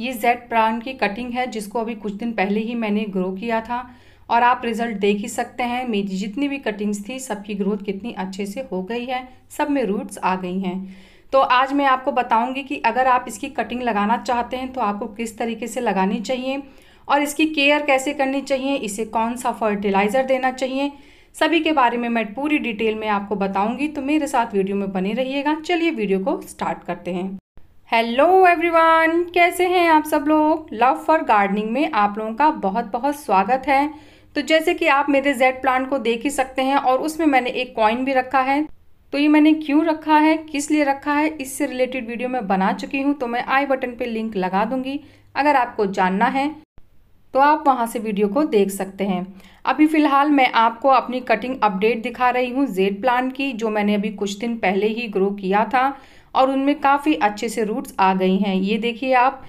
ये Z prime की cutting है जिसको अभी कुछ दिन पहले ही मैंने ग्रो किया था और आप रिज़ल्ट देख ही सकते हैं मेरी जितनी भी कटिंग्स थी सबकी ग्रोथ कितनी अच्छे से हो गई है सब में रूट्स आ गई हैं तो आज मैं आपको बताऊंगी कि अगर आप इसकी कटिंग लगाना चाहते हैं तो आपको किस तरीके से लगानी चाहिए और इसकी केयर कैसे करनी चाहिए इसे कौन सा फर्टिलाइज़र देना चाहिए सभी के बारे में मैं पूरी डिटेल में आपको बताऊंगी तो मेरे साथ वीडियो में बने रहिएगा चलिए वीडियो को स्टार्ट करते हैं हेलो एवरीवन कैसे हैं आप सब लोग लव फॉर गार्डनिंग में आप लोगों का बहुत बहुत स्वागत है तो जैसे कि आप मेरे जेड प्लांट को देख ही सकते हैं और उसमें मैंने एक कॉइन भी रखा है तो ये मैंने क्यों रखा है किस लिए रखा है इससे रिलेटेड वीडियो मैं बना चुकी हूँ तो मैं आई बटन पर लिंक लगा दूंगी अगर आपको जानना है तो आप वहाँ से वीडियो को देख सकते हैं अभी फ़िलहाल मैं आपको अपनी कटिंग अपडेट दिखा रही हूँ जेड प्लांट की जो मैंने अभी कुछ दिन पहले ही ग्रो किया था और उनमें काफ़ी अच्छे से रूट्स आ गई हैं ये देखिए आप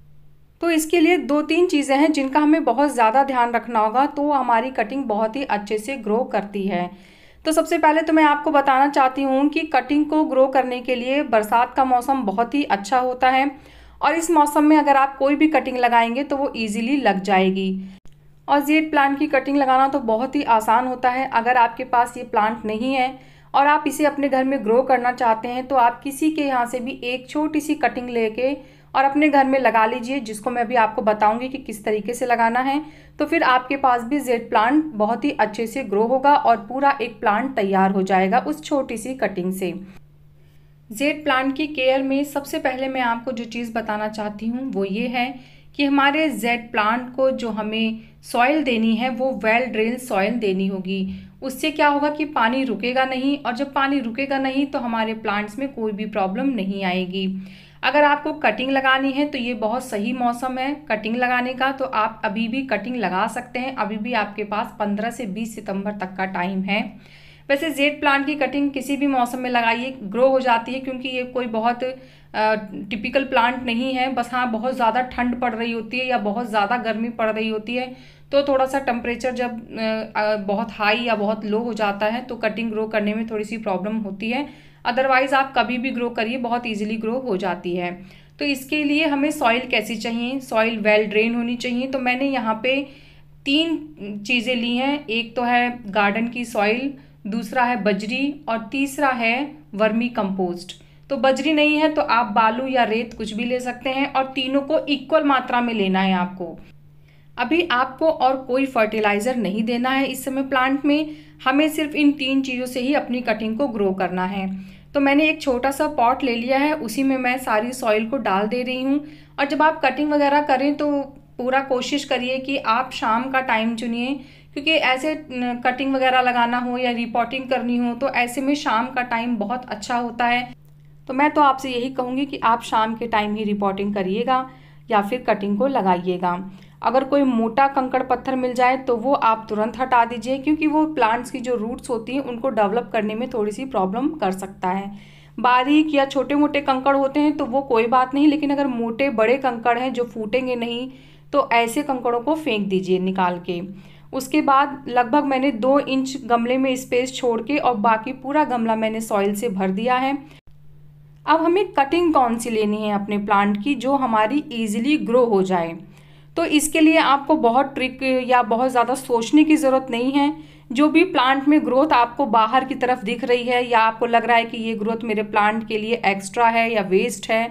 तो इसके लिए दो तीन चीज़ें हैं जिनका हमें बहुत ज़्यादा ध्यान रखना होगा तो हमारी कटिंग बहुत ही अच्छे से ग्रो करती है तो सबसे पहले तो मैं आपको बताना चाहती हूँ कि कटिंग को ग्रो करने के लिए बरसात का मौसम बहुत ही अच्छा होता है और इस मौसम में अगर आप कोई भी कटिंग लगाएंगे तो वो ईजिली लग जाएगी और जेड प्लांट की कटिंग लगाना तो बहुत ही आसान होता है अगर आपके पास ये प्लांट नहीं है और आप इसे अपने घर में ग्रो करना चाहते हैं तो आप किसी के यहाँ से भी एक छोटी सी कटिंग लेके और अपने घर में लगा लीजिए जिसको मैं अभी आपको बताऊंगी कि किस तरीके से लगाना है तो फिर आपके पास भी जेड प्लांट बहुत ही अच्छे से ग्रो होगा और पूरा एक प्लांट तैयार हो जाएगा उस छोटी सी कटिंग से जेड प्लांट की केयर में सबसे पहले मैं आपको जो चीज़ बताना चाहती हूँ वो ये है कि हमारे जेड प्लांट को जो हमें सॉइल देनी है वो वेल ड्रेन सॉइल देनी होगी उससे क्या होगा कि पानी रुकेगा नहीं और जब पानी रुकेगा नहीं तो हमारे प्लांट्स में कोई भी प्रॉब्लम नहीं आएगी अगर आपको कटिंग लगानी है तो ये बहुत सही मौसम है कटिंग लगाने का तो आप अभी भी कटिंग लगा सकते हैं अभी भी आपके पास 15 से 20 सितंबर तक का टाइम है वैसे जेड प्लांट की कटिंग किसी भी मौसम में लगाइए ग्रो हो जाती है क्योंकि ये कोई बहुत टिपिकल प्लांट नहीं है बस हाँ बहुत ज़्यादा ठंड पड़ रही होती है या बहुत ज़्यादा गर्मी पड़ रही होती है तो थोड़ा सा टम्परेचर जब बहुत हाई या बहुत लो हो जाता है तो कटिंग ग्रो करने में थोड़ी सी प्रॉब्लम होती है अदरवाइज़ आप कभी भी ग्रो करिए बहुत ईजिली ग्रो हो जाती है तो इसके लिए हमें सॉइल कैसी चाहिए सॉइल वेल ड्रेन होनी चाहिए तो मैंने यहाँ पे तीन चीज़ें ली हैं एक तो है गार्डन की सॉइल दूसरा है बजरी और तीसरा है वर्मी कंपोस्ट तो बजरी नहीं है तो आप बालू या रेत कुछ भी ले सकते हैं और तीनों को इक्वल मात्रा में लेना है आपको अभी आपको और कोई फर्टिलाइज़र नहीं देना है इस समय प्लांट में हमें सिर्फ इन तीन चीज़ों से ही अपनी कटिंग को ग्रो करना है तो मैंने एक छोटा सा पॉट ले लिया है उसी में मैं सारी सॉइल को डाल दे रही हूँ और जब आप कटिंग वगैरह करें तो पूरा कोशिश करिए कि आप शाम का टाइम चुनिए क्योंकि ऐसे कटिंग वगैरह लगाना हो या रिपोर्टिंग करनी हो तो ऐसे में शाम का टाइम बहुत अच्छा होता है तो मैं तो आपसे यही कहूँगी कि आप शाम के टाइम ही रिपोर्टिंग करिएगा या फिर कटिंग को लगाइएगा अगर कोई मोटा कंकड़ पत्थर मिल जाए तो वो आप तुरंत हटा दीजिए क्योंकि वो प्लांट्स की जो रूट्स होती हैं उनको डेवलप करने में थोड़ी सी प्रॉब्लम कर सकता है बारीक या छोटे मोटे कंकड़ होते हैं तो वो कोई बात नहीं लेकिन अगर मोटे बड़े कंकड़ हैं जो फूटेंगे नहीं तो ऐसे कंकड़ों को फेंक दीजिए निकाल के उसके बाद लगभग मैंने दो इंच गमले में स्पेस छोड़ के और बाकी पूरा गमला मैंने सॉइल से भर दिया है अब हमें कटिंग कौन सी लेनी है अपने प्लांट की जो हमारी ईजिली ग्रो हो जाए तो इसके लिए आपको बहुत ट्रिक या बहुत ज़्यादा सोचने की ज़रूरत नहीं है जो भी प्लांट में ग्रोथ आपको बाहर की तरफ दिख रही है या आपको लग रहा है कि ये ग्रोथ मेरे प्लांट के लिए एक्स्ट्रा है या वेस्ट है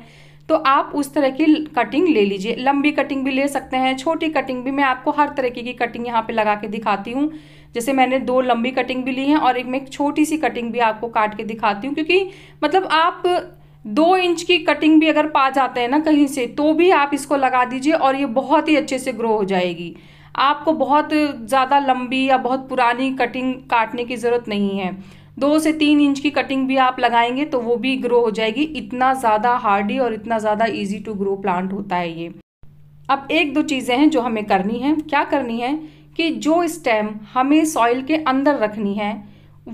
तो आप उस तरह की कटिंग ले लीजिए लंबी कटिंग भी ले सकते हैं छोटी कटिंग भी मैं आपको हर तरीके की कटिंग यहाँ पे लगा के दिखाती हूँ जैसे मैंने दो लंबी कटिंग भी ली है और एक मैं छोटी सी कटिंग भी आपको काट के दिखाती हूँ क्योंकि मतलब आप दो इंच की कटिंग भी अगर पा जाते हैं ना कहीं से तो भी आप इसको लगा दीजिए और ये बहुत ही अच्छे से ग्रो हो जाएगी आपको बहुत ज़्यादा लंबी या बहुत पुरानी कटिंग काटने की ज़रूरत नहीं है दो से तीन इंच की कटिंग भी आप लगाएंगे तो वो भी ग्रो हो जाएगी इतना ज़्यादा हार्डी और इतना ज़्यादा ईजी टू ग्रो प्लांट होता है ये अब एक दो चीज़ें हैं जो हमें करनी है क्या करनी है कि जो स्टेम हमें सॉइल के अंदर रखनी है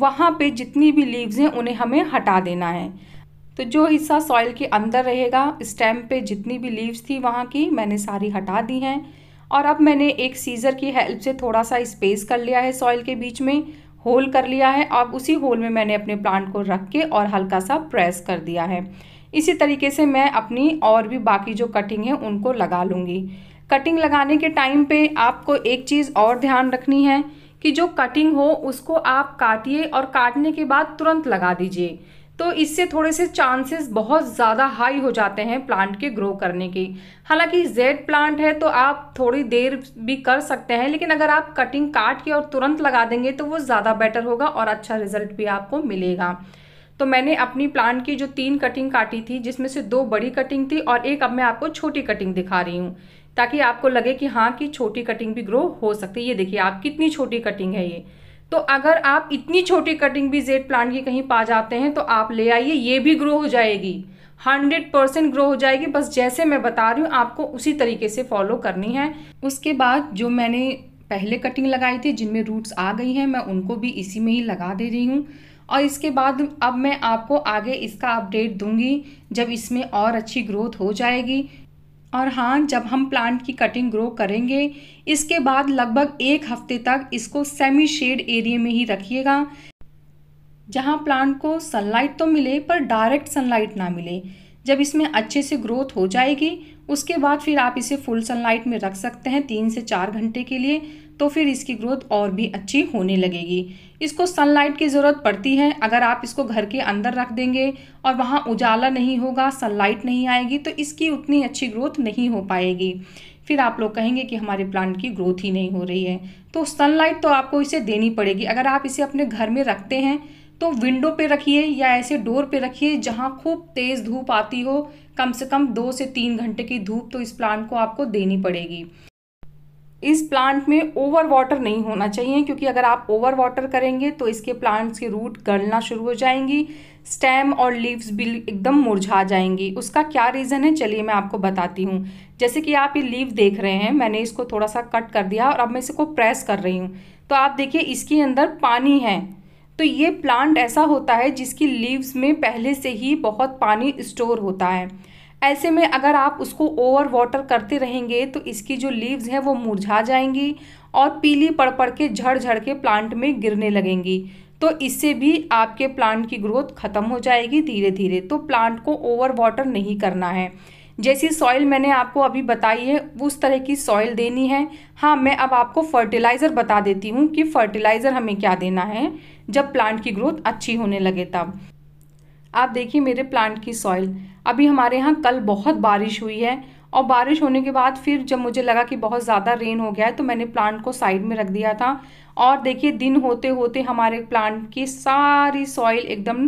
वहाँ पे जितनी भी लीव्स हैं उन्हें हमें हटा देना है तो जो हिस्सा सॉइल के अंदर रहेगा स्टेम पे जितनी भी लीव्स थी वहाँ की मैंने सारी हटा दी हैं और अब मैंने एक सीज़र की हेल्प से थोड़ा सा स्पेस कर लिया है सॉइल के बीच में होल कर लिया है अब उसी होल में मैंने अपने प्लांट को रख के और हल्का सा प्रेस कर दिया है इसी तरीके से मैं अपनी और भी बाकी जो कटिंग है उनको लगा लूँगी कटिंग लगाने के टाइम पे आपको एक चीज़ और ध्यान रखनी है कि जो कटिंग हो उसको आप काटिए और काटने के बाद तुरंत लगा दीजिए तो इससे थोड़े से चांसेस बहुत ज़्यादा हाई हो जाते हैं प्लांट के ग्रो करने की हालांकि जेड प्लांट है तो आप थोड़ी देर भी कर सकते हैं लेकिन अगर आप कटिंग काट के और तुरंत लगा देंगे तो वो ज़्यादा बेटर होगा और अच्छा रिजल्ट भी आपको मिलेगा तो मैंने अपनी प्लांट की जो तीन कटिंग काटी थी जिसमें से दो बड़ी कटिंग थी और एक अब मैं आपको छोटी कटिंग दिखा रही हूँ ताकि आपको लगे कि हाँ कि छोटी कटिंग भी ग्रो हो सकती है ये देखिए आप कितनी छोटी कटिंग है ये तो अगर आप इतनी छोटी कटिंग भी जेड प्लांट की कहीं पा जाते हैं तो आप ले आइए ये भी ग्रो हो जाएगी हंड्रेड परसेंट ग्रो हो जाएगी बस जैसे मैं बता रही हूँ आपको उसी तरीके से फॉलो करनी है उसके बाद जो मैंने पहले कटिंग लगाई थी जिनमें रूट्स आ गई हैं मैं उनको भी इसी में ही लगा दे रही हूँ और इसके बाद अब मैं आपको आगे इसका अपडेट दूंगी जब इसमें और अच्छी ग्रोथ हो जाएगी और हाँ जब हम प्लांट की कटिंग ग्रो करेंगे इसके बाद लगभग एक हफ्ते तक इसको सेमी शेड एरिया में ही रखिएगा जहाँ प्लांट को सनलाइट तो मिले पर डायरेक्ट सनलाइट ना मिले जब इसमें अच्छे से ग्रोथ हो जाएगी उसके बाद फिर आप इसे फुल सनलाइट में रख सकते हैं तीन से चार घंटे के लिए तो फिर इसकी ग्रोथ और भी अच्छी होने लगेगी इसको सनलाइट की ज़रूरत पड़ती है अगर आप इसको घर के अंदर रख देंगे और वहाँ उजाला नहीं होगा सनलाइट नहीं आएगी तो इसकी उतनी अच्छी ग्रोथ नहीं हो पाएगी फिर आप लोग कहेंगे कि हमारे प्लांट की ग्रोथ ही नहीं हो रही है तो सनलाइट तो आपको इसे देनी पड़ेगी अगर आप इसे अपने घर में रखते हैं तो विंडो पे रखिए या ऐसे डोर पे रखिए जहाँ खूब तेज़ धूप आती हो कम से कम दो से तीन घंटे की धूप तो इस प्लांट को आपको देनी पड़ेगी इस प्लांट में ओवर वाटर नहीं होना चाहिए क्योंकि अगर आप ओवर वाटर करेंगे तो इसके प्लांट्स के रूट गलना शुरू हो जाएंगी स्टेम और लीव्स भी एकदम मुरझा जाएंगी उसका क्या रीज़न है चलिए मैं आपको बताती हूँ जैसे कि आप ये लीव देख रहे हैं मैंने इसको थोड़ा सा कट कर दिया और अब मैं इसको प्रेस कर रही हूँ तो आप देखिए इसके अंदर पानी है तो ये प्लांट ऐसा होता है जिसकी लीव्स में पहले से ही बहुत पानी स्टोर होता है ऐसे में अगर आप उसको ओवर वाटर करते रहेंगे तो इसकी जो लीव्स हैं वो मुरझा जाएंगी और पीली पड़ पड़ के झड़ झड़ के प्लांट में गिरने लगेंगी तो इससे भी आपके प्लांट की ग्रोथ ख़त्म हो जाएगी धीरे धीरे तो प्लांट को ओवर वाटर नहीं करना है जैसी सॉइल मैंने आपको अभी बताई है उस तरह की सॉइल देनी है हाँ मैं अब आपको फर्टिलाइज़र बता देती हूँ कि फर्टिलाइज़र हमें क्या देना है जब प्लांट की ग्रोथ अच्छी होने लगे तब आप देखिए मेरे प्लांट की सॉइल अभी हमारे यहाँ कल बहुत बारिश हुई है और बारिश होने के बाद फिर जब मुझे लगा कि बहुत ज़्यादा रेन हो गया है तो मैंने प्लांट को साइड में रख दिया था और देखिए दिन होते होते हमारे प्लांट की सारी सॉइल एकदम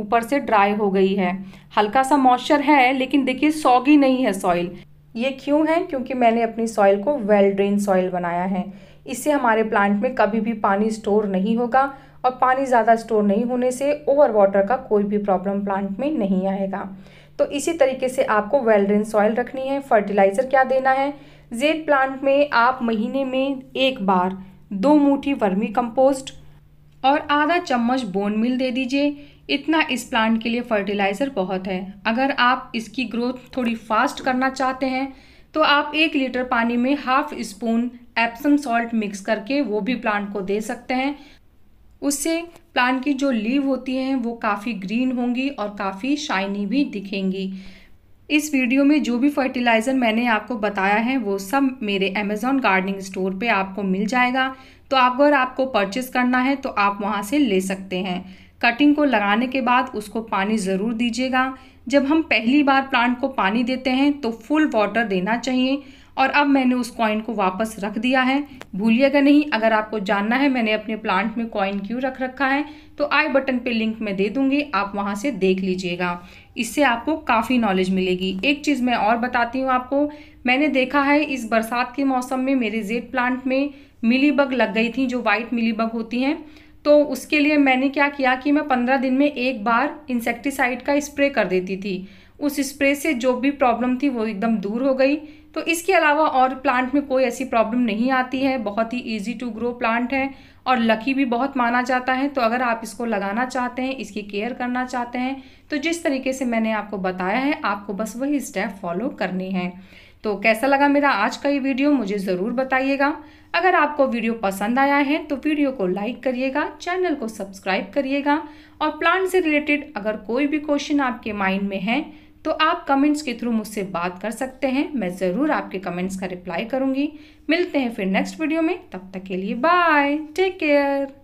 ऊपर से ड्राई हो गई है हल्का सा मॉइस्चर है लेकिन देखिए सॉगी नहीं है सॉइल ये क्यों है क्योंकि मैंने अपनी सॉइल को वेल ड्रेन सॉइल बनाया है इससे हमारे प्लांट में कभी भी पानी स्टोर नहीं होगा और पानी ज़्यादा स्टोर नहीं होने से ओवर वाटर का कोई भी प्रॉब्लम प्लांट में नहीं आएगा तो इसी तरीके से आपको वेल ड्रेन सॉइल रखनी है फर्टिलाइज़र क्या देना है जेड प्लांट में आप महीने में एक बार दो मूठी वर्मी कंपोस्ट और आधा चम्मच बोन मिल दे दीजिए इतना इस प्लांट के लिए फर्टिलाइज़र बहुत है अगर आप इसकी ग्रोथ थोड़ी फास्ट करना चाहते हैं तो आप एक लीटर पानी में half spoon Epsom salt mix करके वो भी प्लांट को दे सकते हैं उससे प्लांट की जो लीव होती हैं वो काफ़ी ग्रीन होंगी और काफ़ी शाइनी भी दिखेंगी इस वीडियो में जो भी फर्टिलाइज़र मैंने आपको बताया है वो सब मेरे अमेजोन गार्डनिंग स्टोर पे आपको मिल जाएगा तो आप अगर आपको परचेज़ करना है तो आप वहाँ से ले सकते हैं कटिंग को लगाने के बाद उसको पानी ज़रूर दीजिएगा जब हम पहली बार प्लांट को पानी देते हैं तो फुल वाटर देना चाहिए और अब मैंने उस कॉइन को वापस रख दिया है भूलिएगा नहीं अगर आपको जानना है मैंने अपने प्लांट में कॉइन क्यों रख रखा है तो आई बटन पे लिंक मैं दे दूंगी आप वहाँ से देख लीजिएगा इससे आपको काफ़ी नॉलेज मिलेगी एक चीज़ मैं और बताती हूँ आपको मैंने देखा है इस बरसात के मौसम में मेरे जेड प्लांट में मिली बग लग गई थी जो वाइट मिली बग होती हैं तो उसके लिए मैंने क्या किया कि मैं पंद्रह दिन में एक बार इंसेक्टिसाइड का स्प्रे कर देती थी उस स्प्रे से जो भी प्रॉब्लम थी वो एकदम दूर हो गई तो इसके अलावा और प्लांट में कोई ऐसी प्रॉब्लम नहीं आती है बहुत ही ईजी टू ग्रो प्लांट है और लकी भी बहुत माना जाता है तो अगर आप इसको लगाना चाहते हैं इसकी केयर करना चाहते हैं तो जिस तरीके से मैंने आपको बताया है आपको बस वही स्टेप फॉलो करनी है तो कैसा लगा मेरा आज का ये वीडियो मुझे ज़रूर बताइएगा अगर आपको वीडियो पसंद आया है तो वीडियो को लाइक करिएगा चैनल को सब्सक्राइब करिएगा और प्लांट से रिलेटेड अगर कोई भी क्वेश्चन आपके माइंड में है तो आप कमेंट्स के थ्रू मुझसे बात कर सकते हैं मैं ज़रूर आपके कमेंट्स का रिप्लाई करूँगी मिलते हैं फिर नेक्स्ट वीडियो में तब तक के लिए बाय टेक केयर